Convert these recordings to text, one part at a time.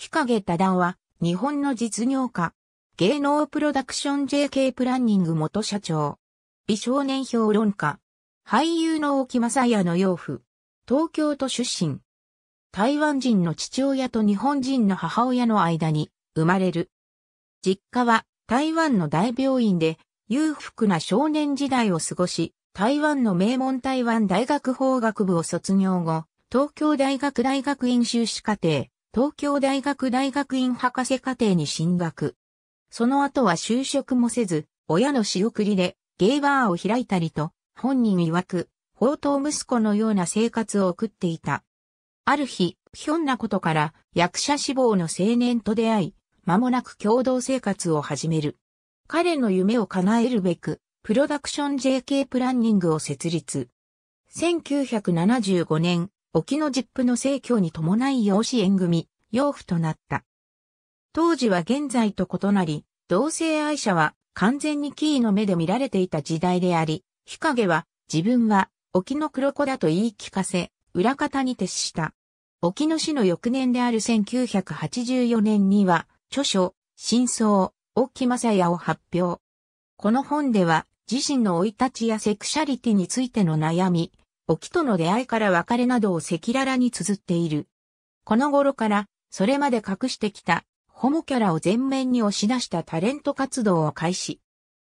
日陰多夫は、日本の実業家。芸能プロダクション JK プランニング元社長。美少年評論家。俳優の沖正也の養父。東京都出身。台湾人の父親と日本人の母親の間に生まれる。実家は台湾の大病院で裕福な少年時代を過ごし、台湾の名門台湾大学法学部を卒業後、東京大学大学院修士課程、東京大学大学院博士課程に進学。その後は就職もせず、親の仕送りでゲイバーを開いたりと、本人曰く、宝刀息子のような生活を送っていた。ある日、ひょんなことから役者志望の青年と出会い、間もなく共同生活を始める。彼の夢を叶えるべく、プロダクション JK プランニングを設立。1975年、沖の実父の成去に伴い養子縁組、養父となった。当時は現在と異なり、同性愛者は完全にキーの目で見られていた時代であり、日陰は自分は沖の黒子だと言い聞かせ、裏方に徹した。沖の死の翌年である1984年には、著書、真相、沖正也を発表。この本では、自身の老い立ちやセクシャリティについての悩み、沖との出会いから別れなどを赤裸々に綴っている。この頃から、それまで隠してきた、ホモキャラを全面に押し出したタレント活動を開始。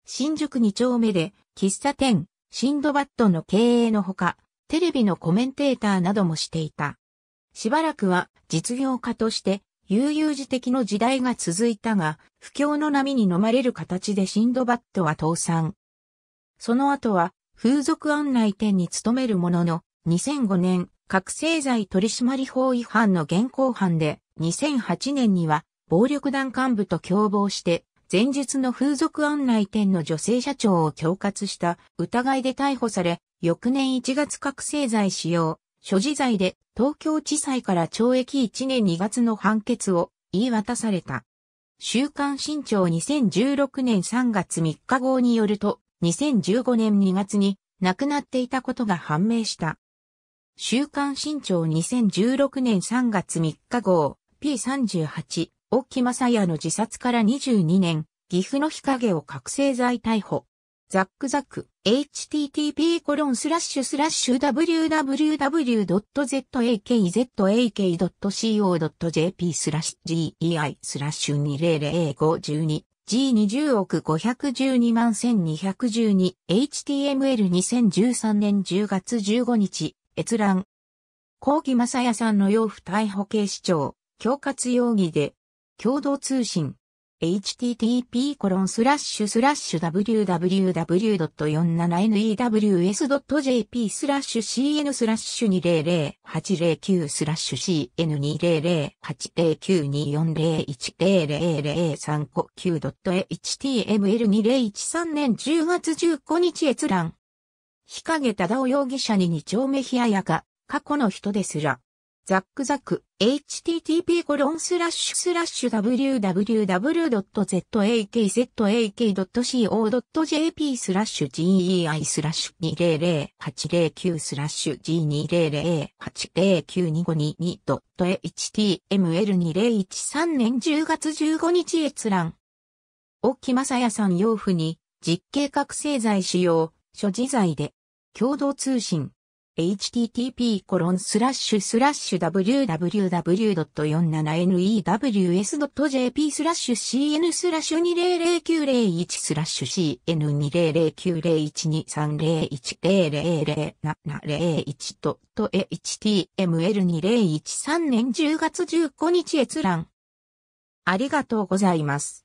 新宿二丁目で、喫茶店、シンドバットの経営のほか、テレビのコメンテーターなどもしていた。しばらくは実業家として悠々自適の時代が続いたが、不況の波に飲まれる形でシンドバットは倒産。その後は風俗案内店に勤めるものの、2005年、覚醒剤取締法違反の現行犯で、2008年には、暴力団幹部と共謀して、前述の風俗案内店の女性社長を恐喝した疑いで逮捕され、翌年1月覚醒剤使用、所持罪で東京地裁から懲役1年2月の判決を言い渡された。週刊新潮2016年3月3日号によると、2015年2月に亡くなっていたことが判明した。週刊新潮2016年3月3日号 P38 沖正也の自殺から22年岐阜の日陰を覚醒剤逮捕。ザックザック http コロンスラッシュスラッシュ www.zakzak.co.jp スラッシュ gei スラッシュ200512 G20 億512万 1212HTML2013 年10月15日、閲覧。高木正也さんの養父逮捕警視庁、恐喝容疑で、共同通信、http://www.47news.jp スラッシュ cn スラッシュ200809スラッシュ cn20080924010003.9.html2013 年10月15日閲覧。日陰忠夫容疑者に二丁目冷ややか、過去の人ですら。ザックザック、http コロンスラッシュスラッシュ www.zakzak.co.jp スラッシュ gei スラッシュ200809スラッシュ G2008092522.html2013 年10月15日閲覧。沖正也さん養父に実刑覚醒剤使用、所持罪で、共同通信。http://www.47news.jp スラッシュ cn スラッシュ200901スラッシュ c n 2 0 0 9 0 1 2 3 0 1 0 0 7 7 0 1と html2013 年10月15日閲覧。ありがとうございます。